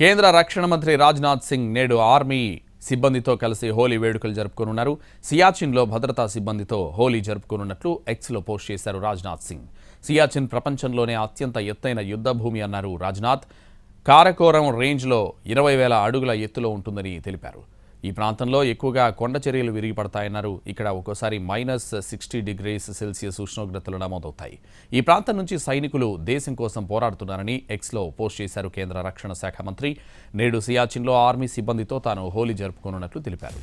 కేంద్ర రక్షణ మంత్రి రాజ్నాథ్ సింగ్ నేడు ఆర్మీ సిబ్బందితో కలిసి హోలీ వేడుకలు జరుపుకోనున్నారు సియాచిన్లో భద్రతా సిబ్బందితో హోలీ జరుపుకోనున్నట్లు ఎక్స్లో పోస్ట్ చేశారు రాజ్నాథ్ సింగ్ సియాచిన్ ప్రపంచంలోనే అత్యంత ఎత్తైన యుద్ధ భూమి అన్నారు రాజ్నాథ్ కారకోరం రేంజ్లో ఇరవై వేల అడుగుల ఎత్తులో ఉంటుందని తెలిపారు ఈ ప్రాంతంలో ఎక్కువగా కొండ చర్యలు విరిగిపడతాయన్నారు ఇక్కడ ఒక్కోసారి మైనస్ సిక్స్టీ డిగ్రీస్ సెల్సియస్ ఉష్ణోగ్రతలు నమోదవుతాయి ఈ ప్రాంతం నుంచి సైనికులు దేశం కోసం పోరాడుతున్నారని ఎక్స్లో పోస్ట్ చేశారు కేంద్ర రక్షణ శాఖ మంత్రి నేడు సియాచిన్లో ఆర్మీ సిబ్బందితో తాను హోలీ జరుపుకున్నట్లు తెలిపారు